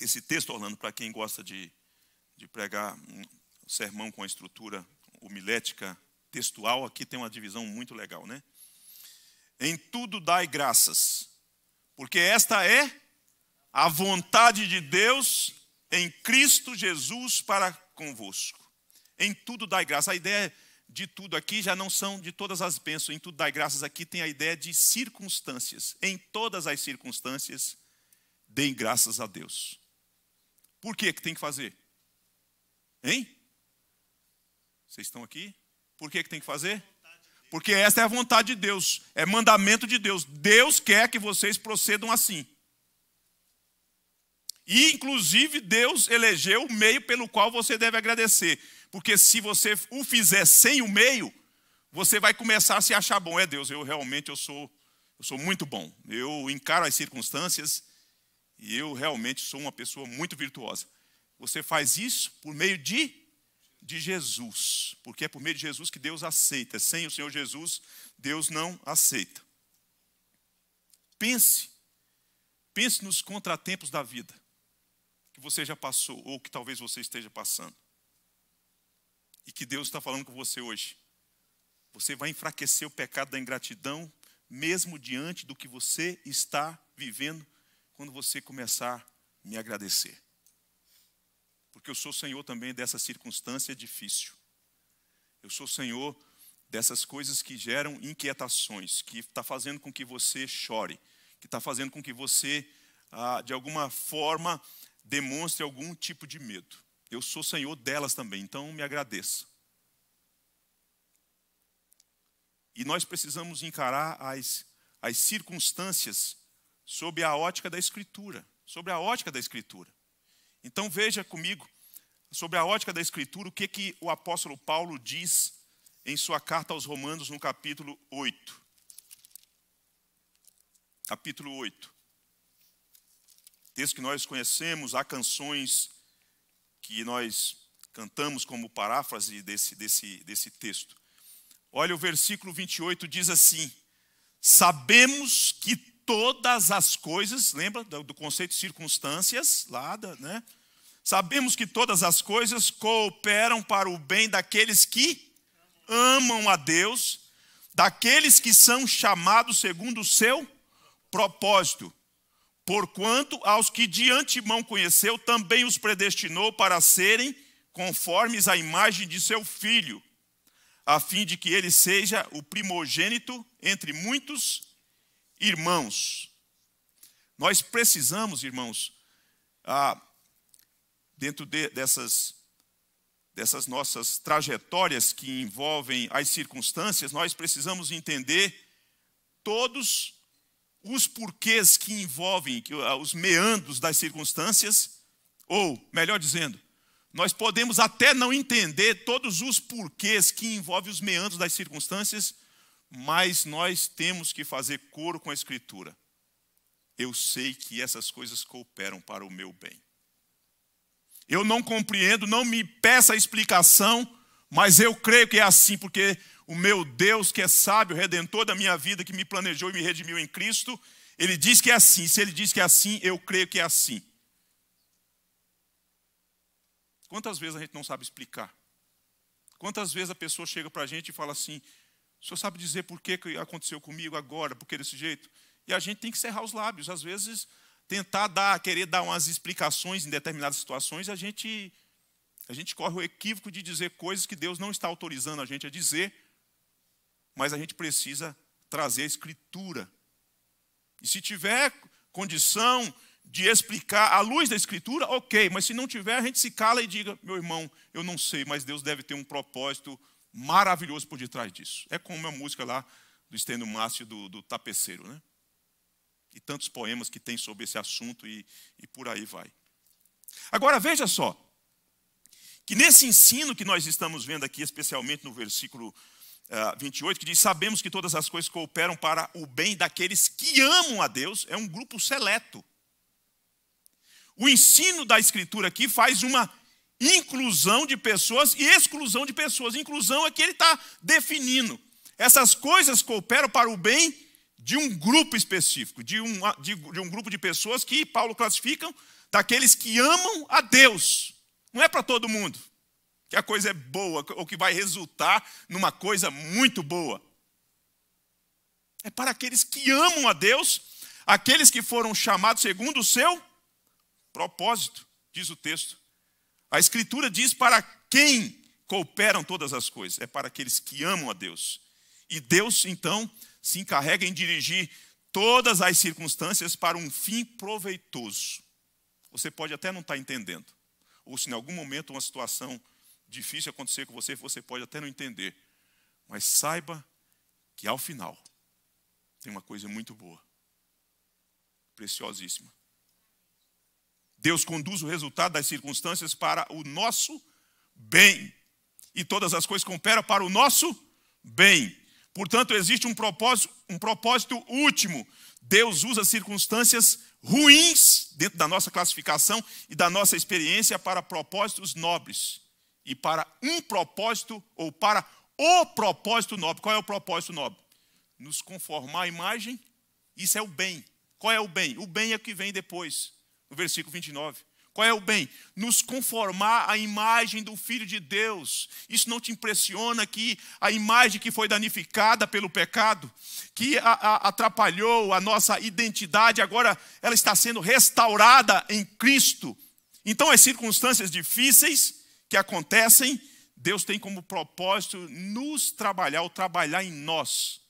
[SPEAKER 1] Esse texto, Orlando, para quem gosta de, de pregar um sermão com a estrutura homilética textual, aqui tem uma divisão muito legal, né? Em tudo dai graças, porque esta é a vontade de Deus em Cristo Jesus para convosco. Em tudo dai graça. A ideia de tudo aqui já não são de todas as bênçãos, em tudo dai graças aqui tem a ideia de circunstâncias. Em todas as circunstâncias, deem graças a Deus. Por que que tem que fazer? Hein? Vocês estão aqui? Por que que tem que fazer? Porque esta é a vontade de Deus, é mandamento de Deus. Deus quer que vocês procedam assim. E, inclusive, Deus elegeu o meio pelo qual você deve agradecer. Porque se você o fizer sem o meio, você vai começar a se achar bom. É Deus, eu realmente eu sou, eu sou muito bom. Eu encaro as circunstâncias e eu realmente sou uma pessoa muito virtuosa. Você faz isso por meio de de Jesus, porque é por meio de Jesus que Deus aceita. Sem o Senhor Jesus, Deus não aceita. Pense, pense nos contratempos da vida que você já passou ou que talvez você esteja passando. E que Deus está falando com você hoje. Você vai enfraquecer o pecado da ingratidão, mesmo diante do que você está vivendo, quando você começar a me agradecer porque eu sou senhor também dessa circunstância difícil. Eu sou senhor dessas coisas que geram inquietações, que está fazendo com que você chore, que está fazendo com que você, ah, de alguma forma, demonstre algum tipo de medo. Eu sou senhor delas também, então me agradeça. E nós precisamos encarar as, as circunstâncias sob a ótica da Escritura, sobre a ótica da Escritura. Então veja comigo, sobre a ótica da Escritura, o que, que o apóstolo Paulo diz em sua carta aos Romanos, no capítulo 8. Capítulo 8. Texto que nós conhecemos, há canções que nós cantamos como paráfrase desse, desse, desse texto. Olha o versículo 28 diz assim: Sabemos que todas as coisas, lembra do conceito de circunstâncias lá, né? Sabemos que todas as coisas cooperam para o bem daqueles que amam a Deus, daqueles que são chamados segundo o seu propósito. Porquanto aos que de antemão conheceu, também os predestinou para serem conformes à imagem de seu filho, a fim de que ele seja o primogênito entre muitos irmãos. Nós precisamos, irmãos, ah, dentro de, dessas, dessas nossas trajetórias que envolvem as circunstâncias, nós precisamos entender todos os porquês que envolvem ah, os meandros das circunstâncias, ou, melhor dizendo, nós podemos até não entender todos os porquês que envolvem os meandros das circunstâncias, mas nós temos que fazer coro com a Escritura. Eu sei que essas coisas cooperam para o meu bem. Eu não compreendo, não me peça explicação, mas eu creio que é assim, porque o meu Deus, que é sábio, redentor da minha vida, que me planejou e me redimiu em Cristo, ele diz que é assim. Se ele diz que é assim, eu creio que é assim. Quantas vezes a gente não sabe explicar? Quantas vezes a pessoa chega para a gente e fala assim: o senhor sabe dizer por que, que aconteceu comigo agora, por que desse jeito? E a gente tem que cerrar os lábios. Às vezes, tentar dar, querer dar umas explicações em determinadas situações, a gente, a gente corre o equívoco de dizer coisas que Deus não está autorizando a gente a dizer, mas a gente precisa trazer a escritura. E se tiver condição de explicar à luz da escritura, ok, mas se não tiver, a gente se cala e diga: meu irmão, eu não sei, mas Deus deve ter um propósito maravilhoso por detrás disso. É como a música lá do Estênio Márcio do, do Tapeceiro, né? E tantos poemas que tem sobre esse assunto e, e por aí vai. Agora veja só, que nesse ensino que nós estamos vendo aqui, especialmente no versículo uh, eh, 28, que diz: Sabemos que todas as coisas cooperam para o bem daqueles que amam a Deus, é um grupo seleto. O ensino da Escritura aqui faz uma inclusão de pessoas e exclusão de pessoas. Inclusão é que ele está definindo. Essas coisas cooperam para o bem de um grupo específico, de um, de, de um grupo de pessoas que Paulo classifica daqueles que amam a Deus. Não é para todo mundo que a coisa é boa ou que vai resultar numa coisa muito boa. É para aqueles que amam a Deus, aqueles que foram chamados segundo o seu propósito, diz o texto. A Escritura diz para quem cooperam todas as coisas, é para aqueles que amam a Deus. E Deus, então, se encarrega em dirigir todas as circunstâncias para um fim proveitoso. Você pode até não estar tá entendendo, ou se em algum momento uma situação difícil acontecer com você, você pode até não entender, mas saiba que ao final tem uma coisa muito boa, preciosíssima. Deus conduz o resultado das circunstâncias para o nosso bem. E todas as coisas cooperam para o nosso bem. Portanto, existe um propósito, um propósito último. Deus usa circunstâncias ruins dentro da nossa classificação e da nossa experiência para propósitos nobres e para um propósito ou para o propósito nobre. Qual é o propósito nobre? Nos conformar à imagem, isso é o bem. Qual é o bem? O bem é o que vem depois no versículo 29. Qual é o bem? Nos conformar à imagem do Filho de Deus. Isso não te impressiona que a imagem que foi danificada pelo pecado, que a, a, atrapalhou a nossa identidade, agora ela está sendo restaurada em Cristo. Então, as circunstâncias difíceis que acontecem, Deus tem como propósito nos trabalhar, ou trabalhar em nós,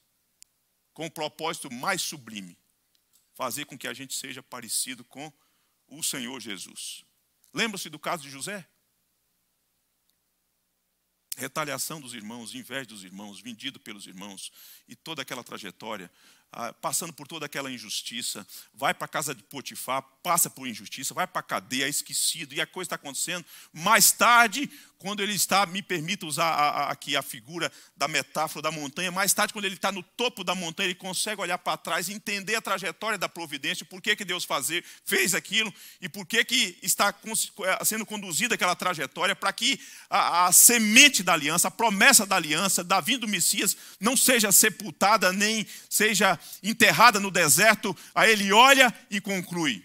[SPEAKER 1] com o propósito mais sublime fazer com que a gente seja parecido com Cristo o Senhor Jesus. Lembra-se do caso de José? Retaliação dos irmãos, inveja dos irmãos, vendido pelos irmãos, e toda aquela trajetória, ah, passando por toda aquela injustiça, vai para a casa de Potifar, passa por injustiça, vai para a cadeia, é esquecido, e a coisa está acontecendo. Mais tarde, quando ele está, me permita usar a, a, aqui a figura da metáfora da montanha, mais tarde, quando ele está no topo da montanha, ele consegue olhar para trás, entender a trajetória da providência, por que, que Deus fazer, fez aquilo e por que, que está eh, sendo conduzida aquela trajetória, para que a, a, semente da aliança, a promessa da aliança, da vinda do Messias, não seja sepultada nem seja enterrada no deserto. Aí ele olha e conclui.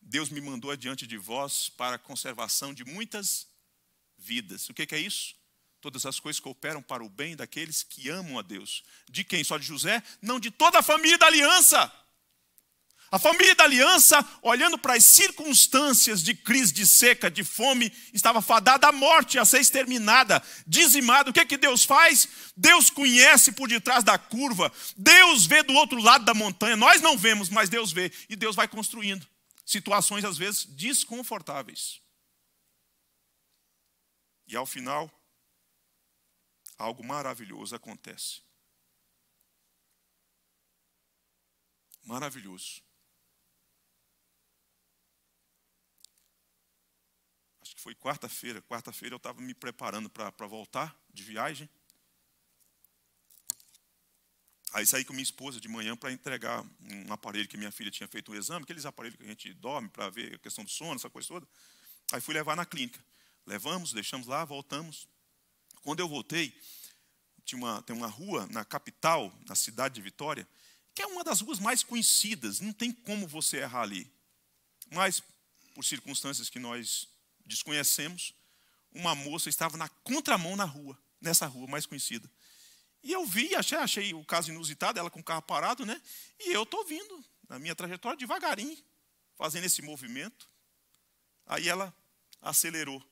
[SPEAKER 1] Deus me mandou adiante de vós para a conservação de muitas vidas. O que é isso? Todas as coisas cooperam para o bem daqueles que amam a Deus. De quem? Só de José? Não, de toda a família da aliança. A família da aliança, olhando para as circunstâncias de crise, de seca, de fome, estava fadada à morte, a ser exterminada, dizimada. O que, é que Deus faz? Deus conhece por detrás da curva, Deus vê do outro lado da montanha. Nós não vemos, mas Deus vê. E Deus vai construindo situações, às vezes, desconfortáveis. E ao final, algo maravilhoso acontece. Maravilhoso. Acho que foi quarta-feira. Quarta-feira eu estava me preparando para voltar de viagem. Aí saí com minha esposa de manhã para entregar um aparelho que minha filha tinha feito um exame, aqueles aparelhos que a gente dorme para ver a questão do sono, essa coisa toda. Aí fui levar na clínica. Levamos, deixamos lá, voltamos. Quando eu voltei, tinha uma, tem uma rua na capital, na cidade de Vitória, que é uma das ruas mais conhecidas, não tem como você errar ali. Mas, por circunstâncias que nós desconhecemos, uma moça estava na contramão na rua, nessa rua mais conhecida. E eu vi, achei, achei o caso inusitado, ela com o carro parado, né? E eu estou vindo, na minha trajetória, devagarinho, fazendo esse movimento. Aí ela acelerou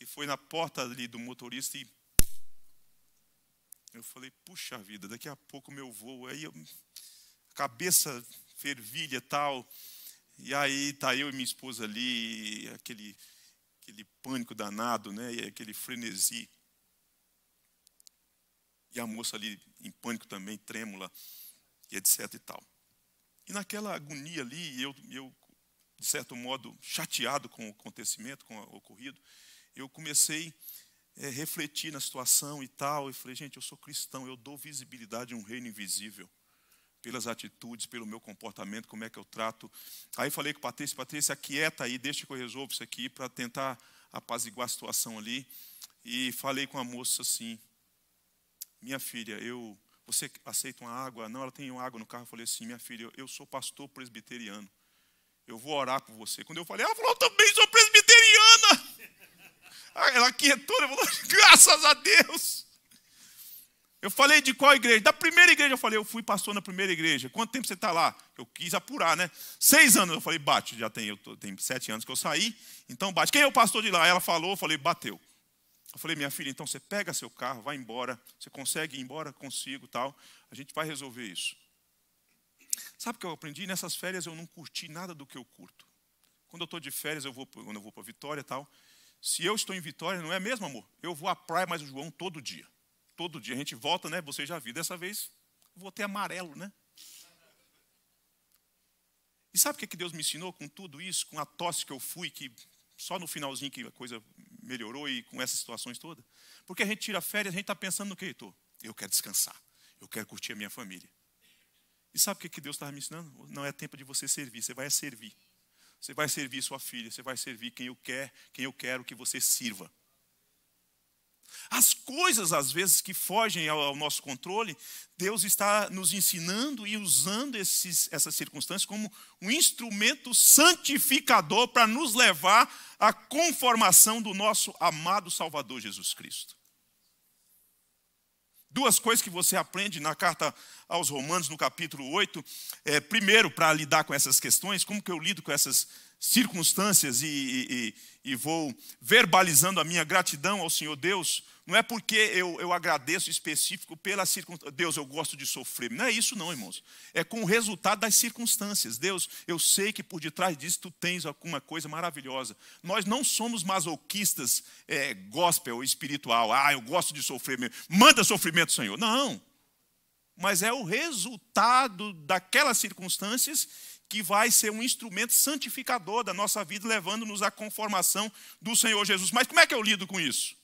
[SPEAKER 1] e foi na porta ali do motorista e eu falei, puxa vida, daqui a pouco meu voo. Aí eu, a cabeça fervilha tal. E aí tá eu e minha esposa ali, aquele, aquele pânico danado, né? E aquele frenesi. E a moça ali em pânico também, trêmula, e etc e tal. E naquela agonia ali, eu, eu de certo modo, chateado com o acontecimento, com o ocorrido, eu comecei a eh, é, refletir na situação e tal, e falei, gente, eu sou cristão, eu dou visibilidade a um reino invisível, pelas atitudes, pelo meu comportamento, como é que eu trato. Aí falei com o Patrícia, Patrícia, aquieta aí, deixa que eu resolvo isso aqui, para tentar apaziguar a situação ali. E falei com a moça assim, minha filha, eu, você aceita uma água? Não, ela tem uma água no carro. Eu falei assim, minha filha, eu, eu sou pastor presbiteriano. Eu vou orar por você. Quando eu falei, ela ah, falou, eu também sou ela quietou, ela falou, graças a Deus. Eu falei de qual igreja? Da primeira igreja. Eu falei, eu fui pastor na primeira igreja. Quanto tempo você está lá? Eu quis apurar, né? Seis anos. Eu falei, bate, já tem, eu tô, tem sete anos que eu saí, então bate. Quem é o pastor de lá? Ela falou, eu falei, bateu. Eu falei, minha filha, então você pega seu carro, vai embora. Você consegue ir embora? Consigo, tal. A gente vai resolver isso. Sabe o que eu aprendi? Nessas férias eu não curti nada do que eu curto. Quando eu estou de férias, eu vou, quando eu vou para Vitória tal, se eu estou em Vitória, não é mesmo, amor? Eu vou à praia mais o João todo dia. Todo dia a gente volta, né? Você já viu. Dessa vez, vou ter amarelo, né? E sabe o é que Deus me ensinou com tudo isso? Com a tosse que eu fui, que só no finalzinho que a coisa melhorou e com essas situações todas? Porque a gente tira férias, a gente está pensando no que, Heitor? Eu quero descansar. Eu quero curtir a minha família. E sabe o que é Deus estava me ensinando? Não é tempo de você servir, você vai servir. Você vai servir sua filha, você vai servir quem eu quer, quem eu quero que você sirva. As coisas, às vezes, que fogem ao, nosso controle, Deus está nos ensinando e usando esses, essas circunstâncias como um instrumento santificador para nos levar à conformação do nosso amado Salvador Jesus Cristo. Duas coisas que você aprende na carta aos Romanos, no capítulo 8. É, primeiro, para lidar com essas questões, como que eu lido com essas circunstâncias e, e, e, vou verbalizando a minha gratidão ao Senhor Deus, não é porque eu, eu agradeço específico pela circunstância. Deus, eu gosto de sofrer. Não é isso, não, irmãos. É com o resultado das circunstâncias. Deus, eu sei que por detrás disso tu tens alguma coisa maravilhosa. Nós não somos masoquistas é, gospel espiritual. Ah, eu gosto de sofrer Manda sofrimento, Senhor. Não. Mas é o resultado daquelas circunstâncias que vai ser um instrumento santificador da nossa vida, levando-nos à conformação do Senhor Jesus. Mas como é que eu lido com isso?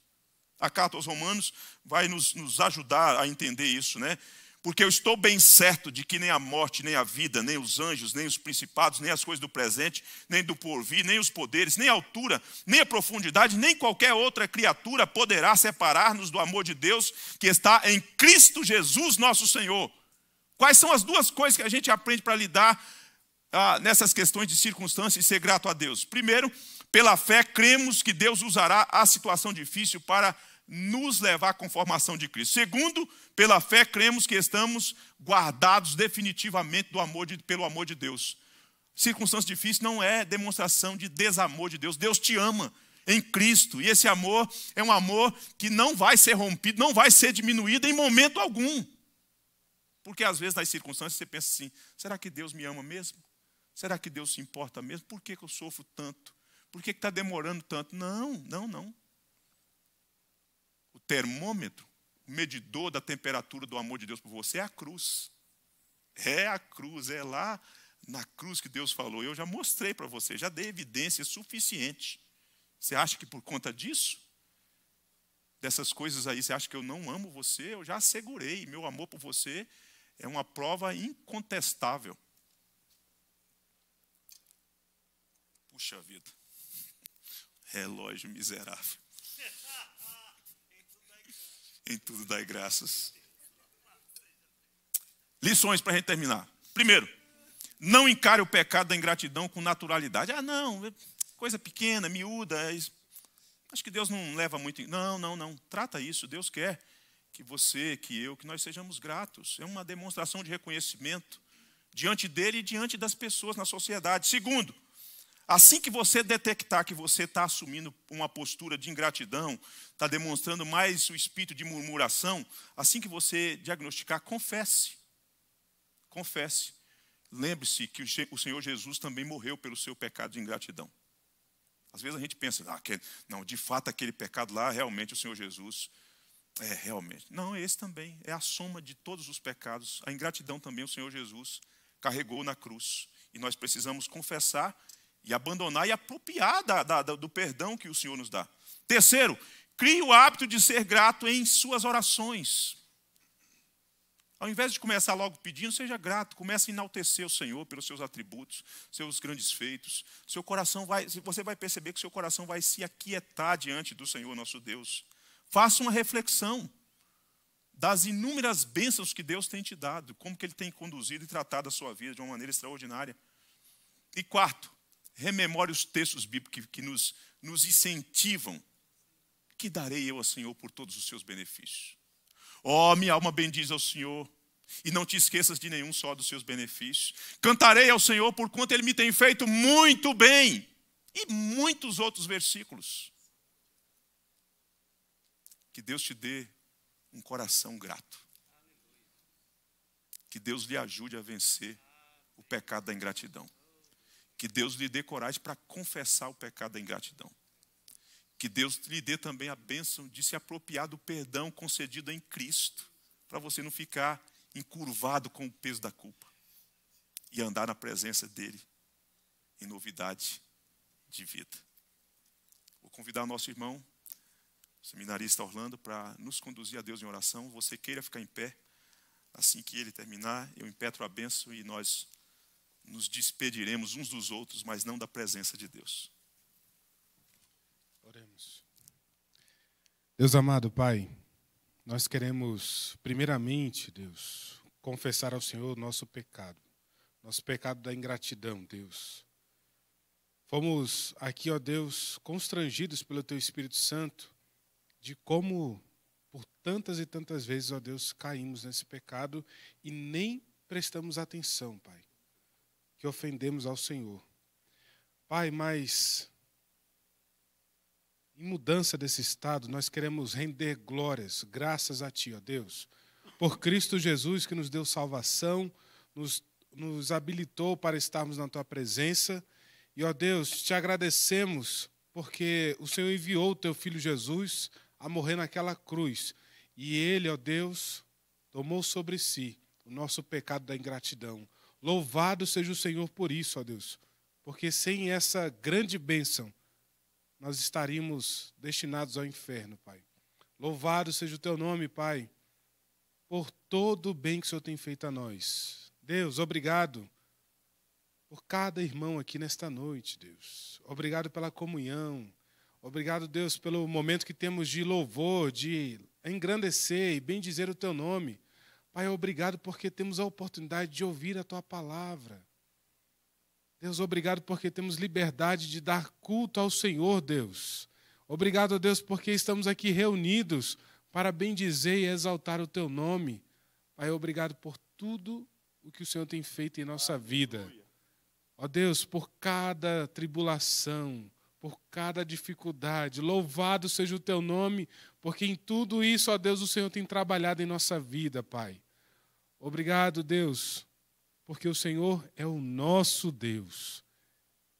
[SPEAKER 1] A carta aos Romanos vai nos, nos ajudar a entender isso, né? Porque eu estou bem certo de que nem a morte, nem a vida, nem os anjos, nem os principados, nem as coisas do presente, nem do porvir, nem os poderes, nem a altura, nem a profundidade, nem qualquer outra criatura poderá separar-nos do amor de Deus que está em Cristo Jesus, nosso Senhor. Quais são as duas coisas que a gente aprende para lidar ah, nessas questões de circunstância e ser grato a Deus? Primeiro, pela fé, cremos que Deus usará a situação difícil para nos levar à conformação de Cristo. Segundo, pela fé, cremos que estamos guardados definitivamente do amor de, pelo amor de Deus. Circunstância difícil não é demonstração de desamor de Deus. Deus te ama em Cristo. E esse amor é um amor que não vai ser rompido, não vai ser diminuído em momento algum. Porque às vezes nas circunstâncias você pensa assim: será que Deus me ama mesmo? Será que Deus se importa mesmo? Por que, que eu sofro tanto? Por que está demorando tanto? Não, não, não. O termômetro, o medidor da temperatura do amor de Deus por você é a cruz. É a cruz, é lá na cruz que Deus falou. Eu já mostrei para você, já dei evidência suficiente. Você acha que por conta disso, dessas coisas aí, você acha que eu não amo você? Eu já assegurei, meu amor por você é uma prova incontestável Puxa vida. Relógio miserável. em tudo dai graças. Lições para a gente terminar. Primeiro, não encare o pecado da ingratidão com naturalidade. Ah, não, é coisa pequena, miúda. É Acho que Deus não leva muito. Não, não, não. Trata isso. Deus quer que você, que eu, que nós sejamos gratos. É uma demonstração de reconhecimento diante dele e diante das pessoas na sociedade. Segundo, Assim que você detectar que você está assumindo uma postura de ingratidão, está demonstrando mais o espírito de murmuração, assim que você diagnosticar, confesse. Confesse. Lembre-se que o Senhor Jesus também morreu pelo seu pecado de ingratidão. Às vezes a gente pensa, ah, aquele, não, de fato aquele pecado lá, realmente o Senhor Jesus, é, realmente. Não, é esse também, é a soma de todos os pecados. A ingratidão também o Senhor Jesus carregou na cruz. E nós precisamos confessar e abandonar e apropriar da, da, do perdão que o Senhor nos dá. Terceiro, crie o hábito de ser grato em suas orações. Ao invés de começar logo pedindo, seja grato, comece a enaltecer o Senhor pelos seus atributos, seus grandes feitos. Seu coração vai, você vai perceber que seu coração vai se aquietar diante do Senhor nosso Deus. Faça uma reflexão das inúmeras bênçãos que Deus tem te dado, como que ele tem conduzido e tratado a sua vida de uma maneira extraordinária. E quarto, rememore os textos bíblicos que, que nos, nos incentivam. Que darei eu ao Senhor por todos os seus benefícios? Ó, oh, minha alma bendiz ao Senhor, e não te esqueças de nenhum só dos seus benefícios. Cantarei ao Senhor por quanto ele me tem feito muito bem. E muitos outros versículos. Que Deus te dê um coração grato. Que Deus lhe ajude a vencer o pecado da ingratidão. Que Deus lhe dê coragem para confessar o pecado da ingratidão. Que Deus lhe dê também a bênção de se apropriar do perdão concedido em Cristo, para você não ficar encurvado com o peso da culpa e andar na presença dEle em novidade de vida. Vou convidar nosso irmão, seminarista Orlando, para nos conduzir a Deus em oração. Você queira ficar em pé. Assim que ele terminar, eu impetro a benção e nós nos despediremos uns dos outros, mas não da presença de Deus.
[SPEAKER 2] Oremos. Deus amado, Pai, nós queremos, primeiramente, Deus, confessar ao Senhor o nosso pecado, nosso pecado da ingratidão, Deus. Fomos aqui, ó Deus, constrangidos pelo Teu Espírito Santo de como, por tantas e tantas vezes, ó Deus, caímos nesse pecado e nem prestamos atenção, Pai que ofendemos ao Senhor. Pai, mas em mudança desse estado, nós queremos render glórias, graças a Ti, ó Deus, por Cristo Jesus que nos deu salvação, nos, nos habilitou para estarmos na Tua presença. E, ó Deus, te agradecemos porque o Senhor enviou o Teu Filho Jesus a morrer naquela cruz. E Ele, ó Deus, tomou sobre si o nosso pecado da ingratidão Louvado seja o Senhor por isso, ó Deus, porque sem essa grande bênção, nós estaríamos destinados ao inferno, Pai. Louvado seja o teu nome, Pai, por todo o bem que o Senhor tem feito a nós. Deus, obrigado por cada irmão aqui nesta noite, Deus. Obrigado pela comunhão. Obrigado, Deus, pelo momento que temos de louvor, de engrandecer e bendizer o teu nome. Pai, obrigado porque temos a oportunidade de ouvir a tua palavra. Deus, obrigado porque temos liberdade de dar culto ao Senhor, Deus. Obrigado, Deus, porque estamos aqui reunidos para bendizer e exaltar o teu nome. Pai, obrigado por tudo o que o Senhor tem feito em nossa vida. Ó Deus, por cada tribulação, por cada dificuldade, louvado seja o teu nome, porque em tudo isso, ó Deus, o Senhor tem trabalhado em nossa vida, Pai. Obrigado, Deus, porque o Senhor é o nosso Deus.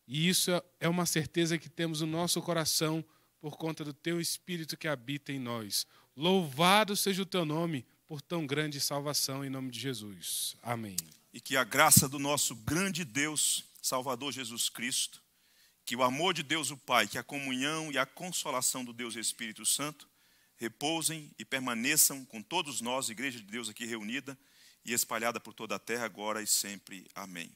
[SPEAKER 2] E isso é uma certeza que temos no nosso coração por conta do teu espírito que habita em nós. Louvado seja o teu nome por tão grande salvação em nome de Jesus. Amém.
[SPEAKER 1] E que a graça do nosso grande Deus, Salvador Jesus Cristo, que o amor de Deus o Pai, que a comunhão e a consolação do Deus Espírito Santo repousem e permaneçam com todos nós, Igreja de Deus aqui reunida, e espalhada por toda a terra, agora e sempre. Amém.